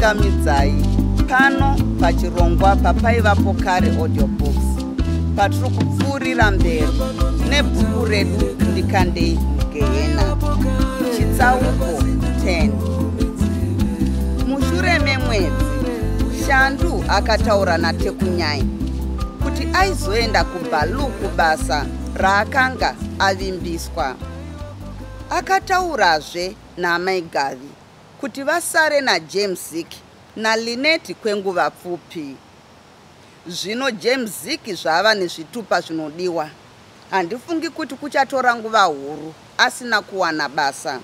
kukuchingamidzai pano pachirongwa papaivapo kare audiobooks patiri kupfuurira mberi nebhuku redu ndikandei mugehena chitsauko 10 mushure memwedzi shandu akataura natekunyai kuti aizoenda kubhaluku basa raakanga avimbiswa akataurazve naamaigavi kuti vasare najames zik nalineti kwenguva pfupi zvino james zik zvava nezvitupa zvinodiwa handifungi kuti kuchatora nguva huru asina kuwana basa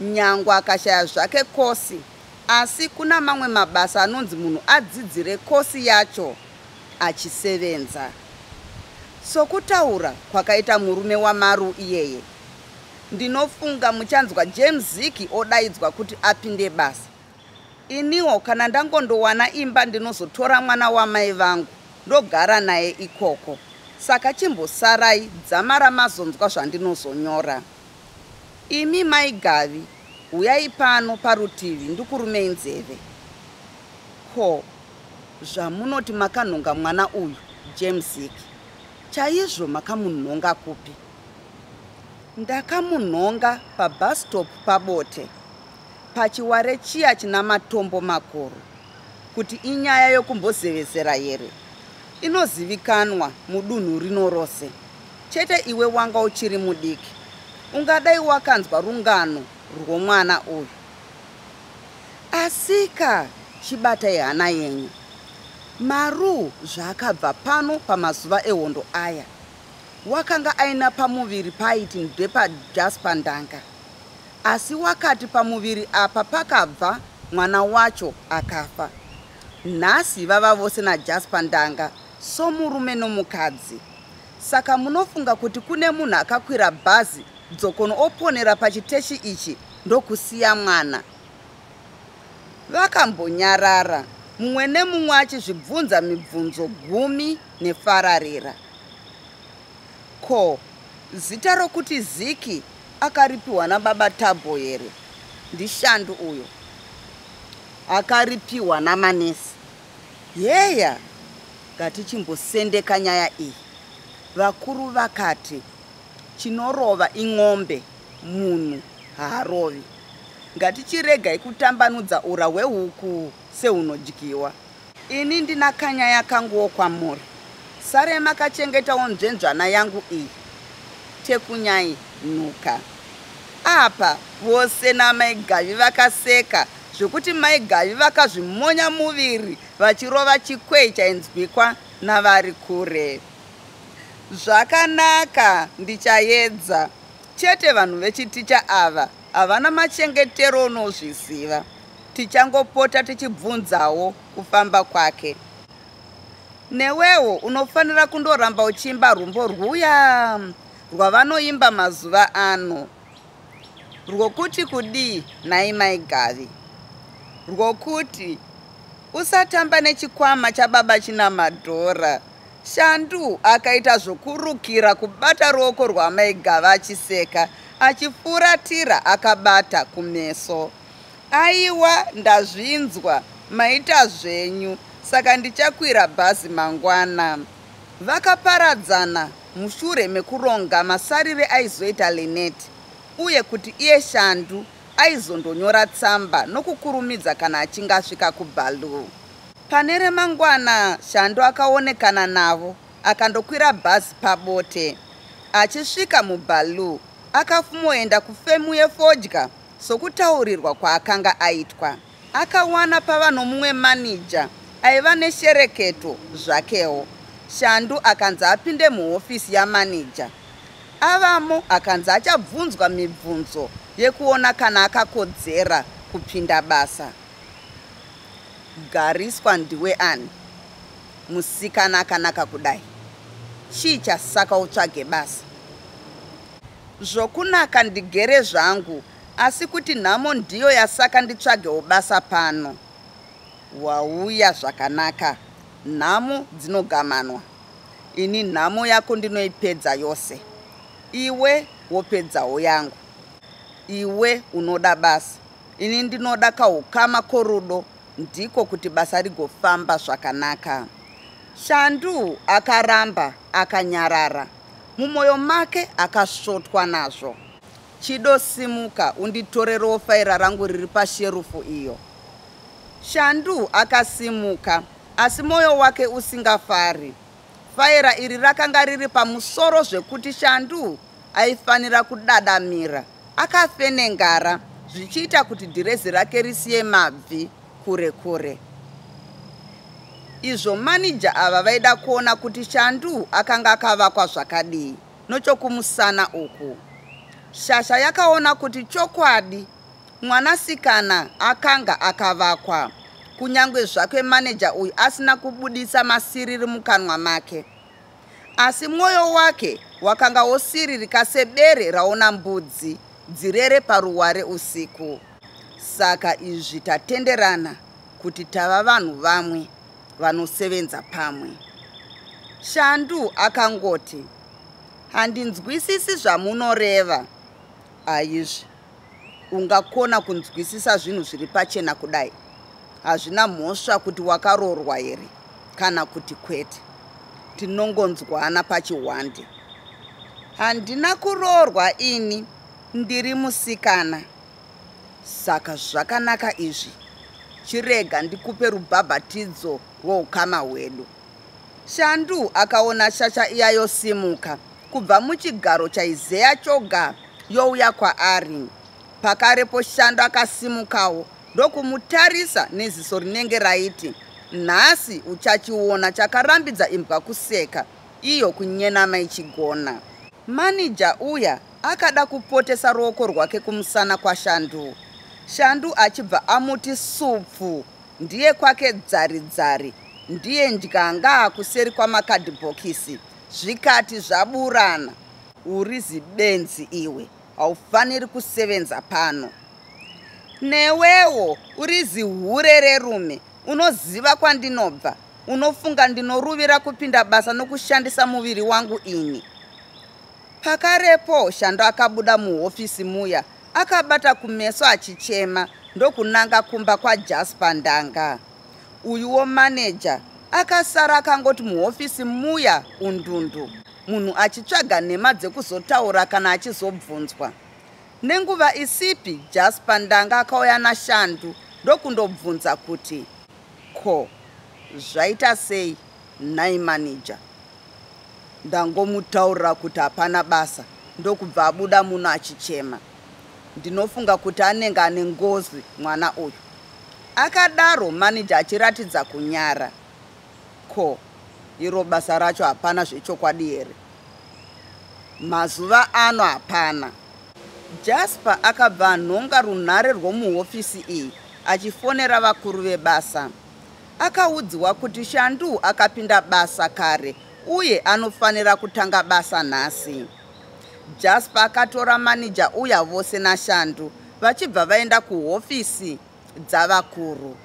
nyangwe akashaya zvake kosi asi kuna mamwe mabasa anonzi munhu adzidzire kosi yacho achisevenza sokutaura kwakaita murume wamaru iyeye ndinofunga muchanzwa james ziki odaidzwa kuti apinde basa iniwo kana ndangondowana imba ndinozotora mwana wamai vangu ndogara naye ikoko saka chimbosarai dzamara mazonzwa zvandinozonyora imi maigavi huyai pano parutivi ndikurumei nzeve ko zvamunoti makanhonga mwana uyu james ziki chaizvo makamunhonga kupi ndakamunhonga pabhastop pabote pachiware chiya china matombo makuru kuti inyaya yokumbozevezera here inozivikanwa mudunhu rino rose chete iwe wanga uchiri mudiki ungadai wakanzwa rungano rwomwana uyu asika chibata ihana yenyu maru zvaakabva pano pamazuva ehondo aya wakanga aina pamuviri paiti ndepajasi pandanga asi wakati pamuviri apa pakabva mwana wacho akafa nhasi vava vose najasi pandanga somurume nomukadzi saka munofunga kuti kune munhu akakwira bhazi dzokono oponera pachiteshi ichi ndokusiya mwana vakambonyarara mumwe nemumwe achizvibvunza mibvunzo gumi nefararira ko zita rokuti ziki akaripiwa nababa tabho here ndishandu uyo akaripiwa namanesi yeya ngatichimbosendeka nyaya iyi vakuru vakati chinorova ing'ombe munhu haarovi ngatichiregai kutambanudza ura hwehuku sehunodyiwa ini ndina kanyaya kanguwo kwamuri sarei makachengetawo nzvenzvana yangu iyi tekunyai nhuka apa vose namaigavi vakaseka zvokuti maigavi vakazvimonya muviri vachirova chikwei chainzwikwa navari kure zvakanaka ndichaedza chete vanhu vechiticha ava havana machengetero unozviziva tichangopota tichibvunzawo kufamba kwake newewo unofanira kundoramba uchiimba rwumbo rwuya rwavanoimba mazuva ano rwokuti kudii nai maigavi rwokuti usatamba nechikwama chababa china madhora shandu akaita zvokurukira kubata ruoko rwamaigava achiseka achifuratira akabata kumeso aiwa ndazvinzwa maita zvenyu saka ndichakwira bhazi mangwana vakaparadzana mushure mekuronga masarire aizoita lenet uye kuti iye shandu aizondonyora tsamba nokukurumidza kana achinge asvika kubalu pane remangwana shandu akaonekana navo akandokwira bhazi pabote achisvika mubalu akafumoenda kufemu yefodya sokutaurirwa kwaakanga aitwa akawana pava nomumwe manija aiva neshereketo zvakewo shandu akanzi apinde muhofisi yamaneja avamo akanzi achabvunzwa mibvunzo yekuona kana akakodzera kupinda basa gariswa ndiwe ani musikana akanaka kudai chii chasaka utsvage basa zvokunaka ndigere zvangu asi kuti nhamo ndiyo yasaka nditsvagewo basa pano wauya zvakanaka nhamo dzinogamanwa ini nhamo yako ndinoipedza yose iwe wopedzawo yangu iwe unoda basa ini ndinoda kaukama korudo ndiko kuti basa rigofamba zvakanaka shandu akaramba akanyarara mumwoyo make akasvotwa nazvo chido simuka unditore rofaira rangu riri pasherufu iyo shandu akasimuka asi mwoyo wake usingafari faira iri rakanga riri pamusoro zvekuti shandu aifanira kudadamira akafenengara zvichiita kuti dhirezi rake risiye mabvi kure kure izvo manija ava vaida kuona kuti shandu akanga akavakwa zvakadii nochokumusana uku shasha yakaona kuti chokwadi mwanasikana akanga akavakwa kunyange zvake maneja uyu asina kubudisa masiriri mukanwa make asi mwoyo wake wakanga wosiririka sebere raona mbudzi dzirere paruware usiku saka izvi tatenderana kuti tava vanhu vamwe vanosevenza pamwe shandu akangoti handinzwisisi zvamunoreva aizvi ungakona kunzwisisa zvinhu zviri pachena kudai hazvina mhosva kuti wakaroorwa here kana kuti kwete tinongonzwana pachihwande handina kuroorwa ini ndiri musikana saka zvakanaka izvi chirega ndikupe rubhabhatidzo rweukama hwedu shandu akaona shasha iya yosimuka kubva muchigaro chaizeya choga youya kwaari pakarepo shando akasimukawo ndokumutarisa neziso rinenge raiti nhasi uchachiona chakarambidza imbwa kuseka iyo kunyenama ichigona manija uya akada kupotesa ruoko rwake kumusana kwashandu shandu achibva amuti supfu ndiye kwake dzari dzari ndiye ndyanga akuseri kwamakadhibhokisi zvikati zvaburana uri zibenzi iwe haufaniri kusevenza pano newewo uri zihure rerume unoziva kwandinobva unofunga ndinoruvira kupinda basa nokushandisa muviri wangu ini pakarepo shando akabuda muhofisi muya akabata kumeso achichema ndokunanga kumba kwajaspa ndanga uyuwo maneja akasara akangoti muhofisi muya undundu munhu achitsvaga nhema dzekuzotaura kana achizobvunzwa nenguva isipi jaspa ndanga akauya nashandu ndokundobvunza kuti ko zvaita sei nai manija ndangomutaurira kuti hapana basa ndokubva abuda munhu achichema ndinofunga kuti anenge ane ngozi mwana uyu akadaro manija achiratidza kunyara ko iro basa racho hapana zvechokwadi here mazuva ano hapana jaspe akabva anhonga runhare rwomuhofisi iyi achifonera vakuru vebasa akaudzwa kuti shandu akapinda basa kare uye anofanira kutanga basa nhasi jaspe akatora manija uya vose nashandu vachibva vaenda kuhofisi dzavakuru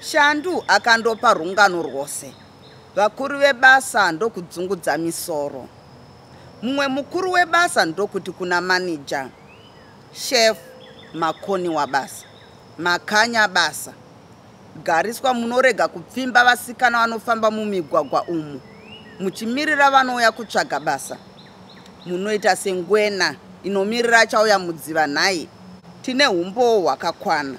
shandu akandopa rungano rwose vakuru vebasa ndokudzungudza misoro mumwe mukuru webasa ndokuti kuna manija chef makoni wabasa makanya basa gariswa munorega kupfimba vasikana vanofamba mumigwagwa umu muchimirira vanouya kutsvaga basa munoita sengwena inomirira achauya mudziva nhai tine umbowo hwakakwana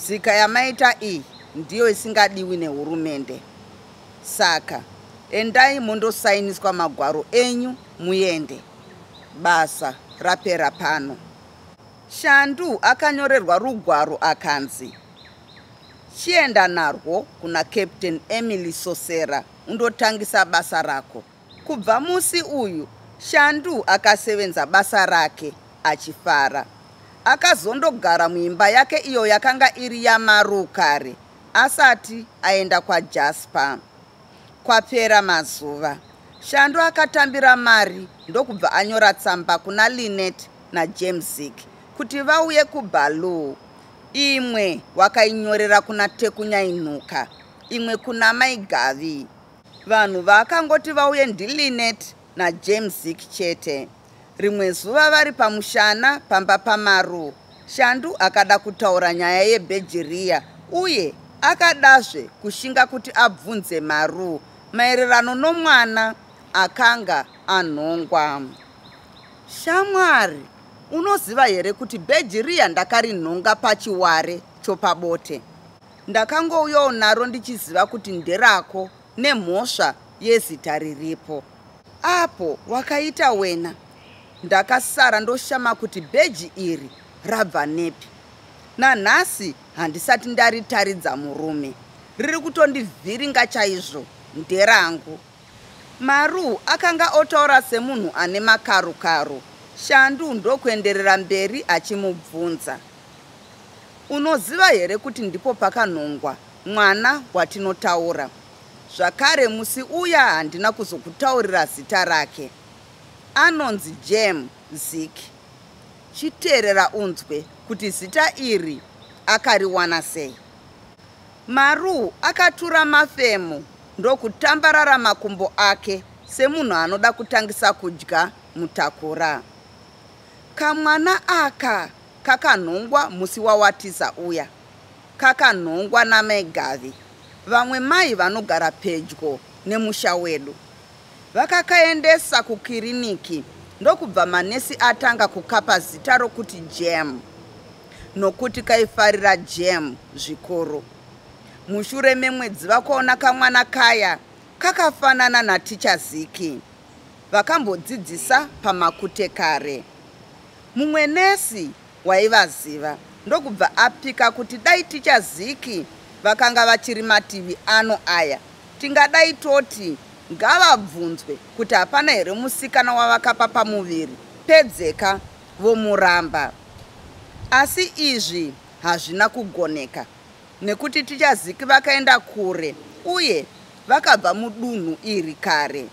tsika yamaita iyi ndiyo isingadiwi nehurumende saka endai mundosainiswa magwaro enyu muende basa rapera pano shandu akanyorerwa rugwaro akanzi chienda narwo kuna captain emily sosera undotangisa basa rako kubva musi uyu shandu akasevenza basa rake achifara akazondogara muimba yake iyo yakanga iri yamarukare asati aenda kwajaspa kwapera mazuva shando akatambira mari ndokubva anyora tsamba kuna linet najamesik kuti vauye kubalu imwe wakainyorera kuna tekunyainuka imwe kuna maigavi vanhu vaakangoti vauye ndilinet najamesik chete rimwe zuva vari pamushana pamba pamaru shandu akada kutaura nyaya yebhejiriya uye akadazve kushinga kuti abvunze maru maererano nomwana akanga anhongwa shamwari unoziva here kuti bheji riya ndakarinhonga pachiware chopabote ndakangouyawo naro ndichiziva kuti nderako nemhosva yezita riripo apo wakaita wena ndakasara ndoshama kuti bheji iri rabva nepi nanhasi handisati ndaritaridza murume riri kutondivhiringa chaizvo nderangu maru akanga otaura semunhu ane makarukaru shandu ndokuenderera mberi achimubvunza unoziva here kuti ndipo pakanhongwa mwana watinotaura zvakare musi uya handina kuzokutaurira zita rake anonzi jem zik chiteerera unzwe kuti zita iri akariwana sei maru akatura mafemu ndokutambarara makumbo ake semunhu anoda kutangisa kudya mutakura kamwana aka kakanhongwa musi wawatiza uya kakanhongwa namaigavi vamwe mai vanogara pedyo nemusha wedu vakakaendesa kukiriniki ndokubva manesi atanga kukapa zita rokuti jem nokuti kaifarira jem zvikuru mushure memwedzi vakaona kamwana kaya kakafanana naticha ziki vakambodzidzisa pamakute kare mumwe nesi waivaziva ndokubva apika kuti dai ticha ziki vakanga vachiri mativi ano aya tingadai toti ngavabvunzwe kuti hapana here musikana wavakapa pamuviri pedzeka vomuramba asi izvi hazvina kugoneka nekuti tichaziki vakaenda kure uye vakabva mudunhu iri kare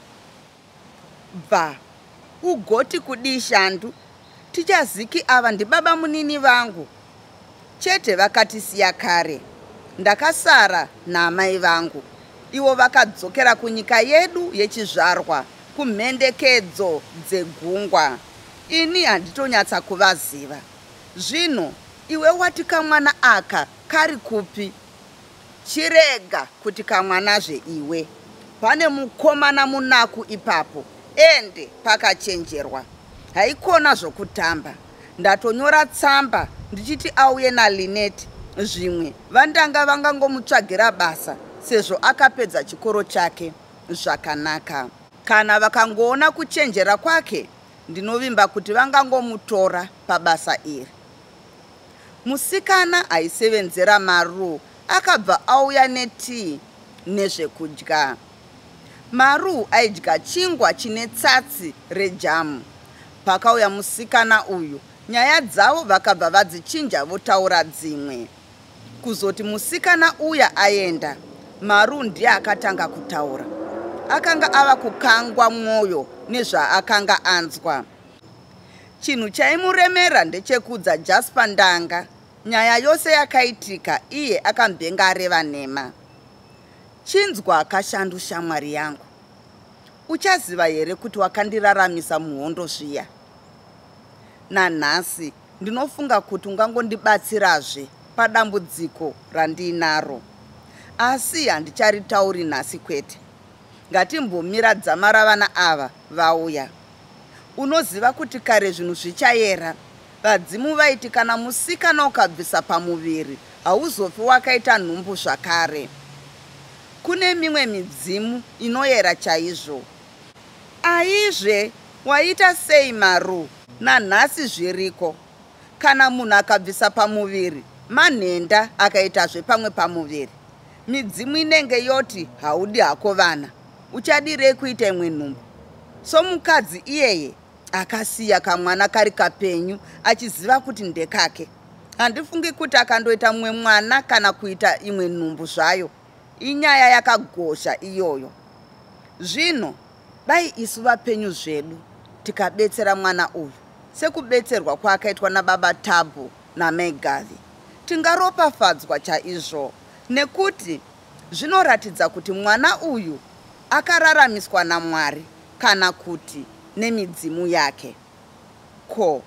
bva ugoti kudi shandu tichaziki ava ndibaba munini vangu chete vakatisiya kare ndakasara naamai vangu ivo vakadzokera kunyika yedu yechizvarwa kumhendekedzo dzegungwa ini handitonyatsa kuvaziva zvino iwe wati kamwana aka kari kupi chirega kuti kamwanazve iwe pane mukomana munaku ipapo ende pakachenjerwa haikona zvokutamba ndatonyora tsamba ndichiti auye nalinete zvimwe vandanga vangangomutsvagira basa sezvo akapedza chikoro chake zvakanaka kana vakangoona kuchenjera kwake ndinovimba kuti vangangomutora pabasa iri musikana aisevenzera maru akabva auya netii nezvekudya maru aidya chingwa chine tsatsi rejamu pakauya musikana uyu nyaya dzavo vakabva vadzichinja votaura dzimwe kuzoti musikana uya aenda maru ndiye akatanga kutaura akanga ava kukangwa mwoyo nezvaakanga anzwa chinhu chaimuremera ndechekudza jaspa ndanga nyaya yose yakaitika iye akambenga areva nhema chinzwa akashandu shamwari yangu uchaziva here kuti wakandiraramisa muhondo zviya nanhasi ndinofunga kuti ungangondibatsirazve padambudziko randiinaro asi handicharitauri nhasi kwete ngatimbomira dzamaravana ava vauya wa unoziva kuti kare zvinhu zvichayera vadzimu vaiti kana musikana ukabvisa pamuviri hauzofi wakaita nhumbu zvakare kune mimwe midzimu inoyera chaizvo aizve waita sei maru nanhasi zviriko kana munhu akabvisa pamuviri manhenda akaitazve pamwe pamuviri midzimu inenge yoti haudi hako vana uchadirei kuita imwe nhumbu somukadzi iyeye akasiya kamwana kari kapenyu achiziva kuti ndekake handifungi kuti akandoita mumwe mwana kana kuita imwe nhumbu zvayo inyaya yakagosha iyoyo zvino dai isu vapenyu zvedu tikabetsera mwana uyu sekubetserwa kwaakaitwa nababa tabu namegavi tingaropafadzwa chaizvo nekuti zvinoratidza kuti mwana uyu akararamiswa namwari kana kuti nemidzimu yake ko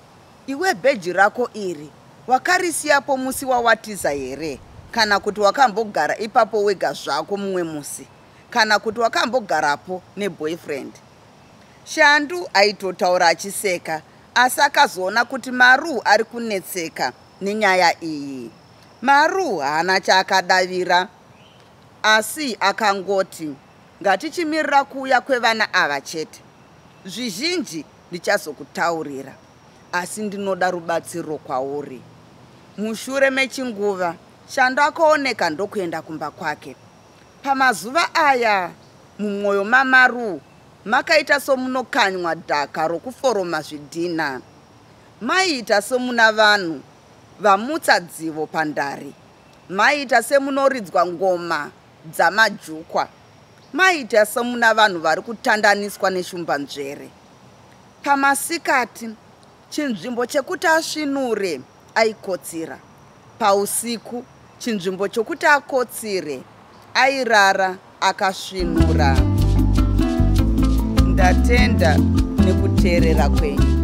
iwe bheji rako iri wakarisiyapo musi wawatiza here kana kuti wakambogara ipapo wega zvako mumwe musi kana kuti wakambogarapo neboyfriend shandu aitotaura achiseka asi akazoona kuti maru ari kunetseka nenyaya iyi maru haana chaakadavira asi akangoti ngatichimirira kuuya kwevana ava chete zvizhinji ndichazokutaurira asi ndinoda rubatsiro kwauri mushure mechinguva shando akooneka ndokuenda kumba kwake pamazuva aya mumwoyo mamaru makaita somunokanywa dhaka rokuforoma zvidhina maiita semuna vanhu vamutsa dzivo pandare maiita semunoridzwa ngoma dzamajukwa maita semuna vanhu vari kutandaniswa neshumbanzvere pamasikati chinzvimbo chekuti asvinure aikotsira pausiku chinzvimbo chokuti akotsire airara akasvinura ndatenda nekuteerera kwenyu